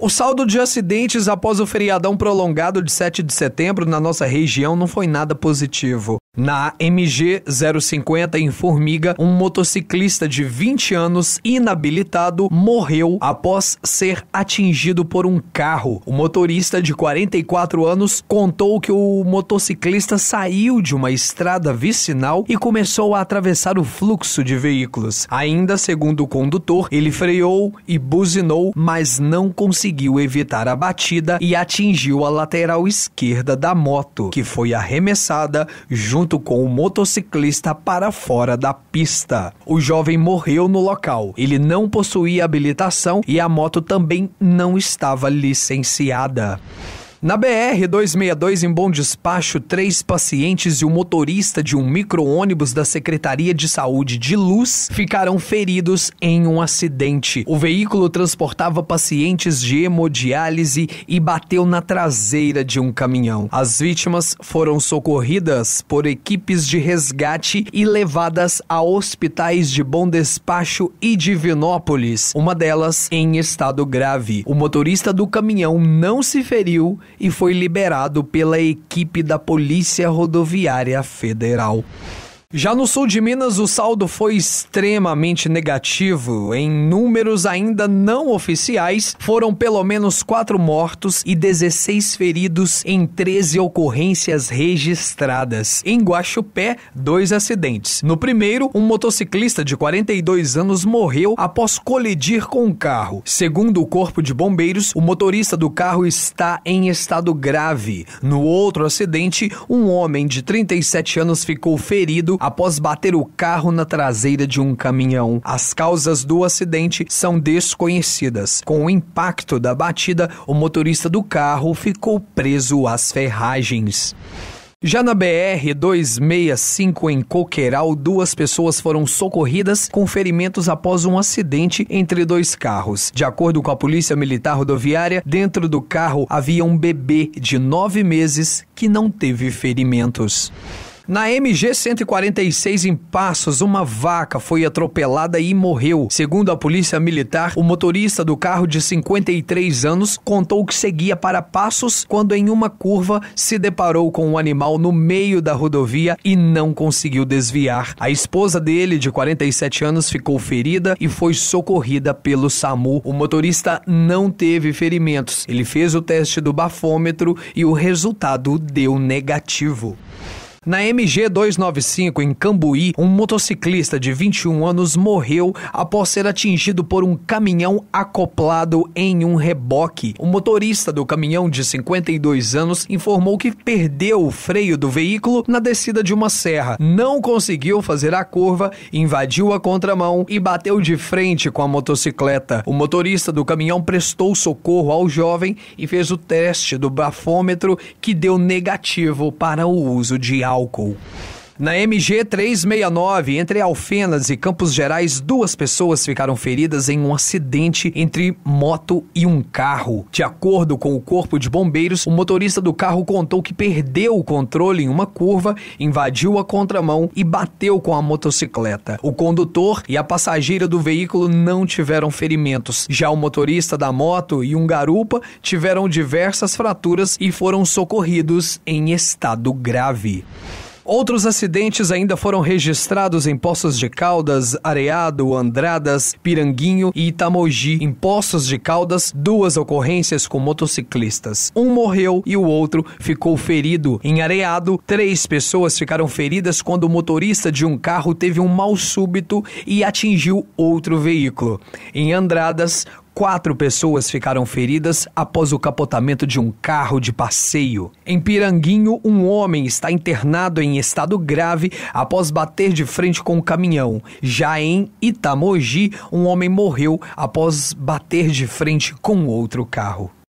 O saldo de acidentes após o feriadão prolongado de 7 de setembro na nossa região não foi nada positivo. Na MG 050 em Formiga, um motociclista de 20 anos inabilitado morreu após ser atingido por um carro. O motorista de 44 anos contou que o motociclista saiu de uma estrada vicinal e começou a atravessar o fluxo de veículos. Ainda segundo o condutor, ele freou e buzinou, mas não conseguiu conseguiu evitar a batida e atingiu a lateral esquerda da moto, que foi arremessada junto com o motociclista para fora da pista. O jovem morreu no local. Ele não possuía habilitação e a moto também não estava licenciada. Na BR-262, em Bom Despacho, três pacientes e o um motorista de um micro-ônibus da Secretaria de Saúde de Luz ficaram feridos em um acidente. O veículo transportava pacientes de hemodiálise e bateu na traseira de um caminhão. As vítimas foram socorridas por equipes de resgate e levadas a hospitais de Bom Despacho e Divinópolis, uma delas em estado grave. O motorista do caminhão não se feriu e foi liberado pela equipe da Polícia Rodoviária Federal. Já no sul de Minas, o saldo foi extremamente negativo. Em números ainda não oficiais, foram pelo menos quatro mortos e 16 feridos em 13 ocorrências registradas. Em Guaxupé, dois acidentes. No primeiro, um motociclista de 42 anos morreu após colidir com um carro. Segundo o Corpo de Bombeiros, o motorista do carro está em estado grave. No outro acidente, um homem de 37 anos ficou ferido após bater o carro na traseira de um caminhão. As causas do acidente são desconhecidas. Com o impacto da batida, o motorista do carro ficou preso às ferragens. Já na BR 265 em Coqueiral, duas pessoas foram socorridas com ferimentos após um acidente entre dois carros. De acordo com a Polícia Militar Rodoviária, dentro do carro havia um bebê de nove meses que não teve ferimentos. Na MG 146 em Passos, uma vaca foi atropelada e morreu. Segundo a polícia militar, o motorista do carro de 53 anos contou que seguia para Passos quando em uma curva se deparou com um animal no meio da rodovia e não conseguiu desviar. A esposa dele, de 47 anos, ficou ferida e foi socorrida pelo SAMU. O motorista não teve ferimentos. Ele fez o teste do bafômetro e o resultado deu negativo. Na MG 295 em Cambuí, um motociclista de 21 anos morreu após ser atingido por um caminhão acoplado em um reboque. O motorista do caminhão de 52 anos informou que perdeu o freio do veículo na descida de uma serra, não conseguiu fazer a curva, invadiu a contramão e bateu de frente com a motocicleta. O motorista do caminhão prestou socorro ao jovem e fez o teste do bafômetro que deu negativo para o uso de álcool álcool. Na MG 369, entre Alfenas e Campos Gerais, duas pessoas ficaram feridas em um acidente entre moto e um carro. De acordo com o Corpo de Bombeiros, o motorista do carro contou que perdeu o controle em uma curva, invadiu a contramão e bateu com a motocicleta. O condutor e a passageira do veículo não tiveram ferimentos. Já o motorista da moto e um garupa tiveram diversas fraturas e foram socorridos em estado grave. Outros acidentes ainda foram registrados em Poços de Caldas, Areado, Andradas, Piranguinho e Itamogi. Em Poços de Caldas, duas ocorrências com motociclistas. Um morreu e o outro ficou ferido. Em Areado, três pessoas ficaram feridas quando o motorista de um carro teve um mal súbito e atingiu outro veículo. Em Andradas, Quatro pessoas ficaram feridas após o capotamento de um carro de passeio. Em Piranguinho, um homem está internado em estado grave após bater de frente com um caminhão. Já em Itamogi, um homem morreu após bater de frente com outro carro.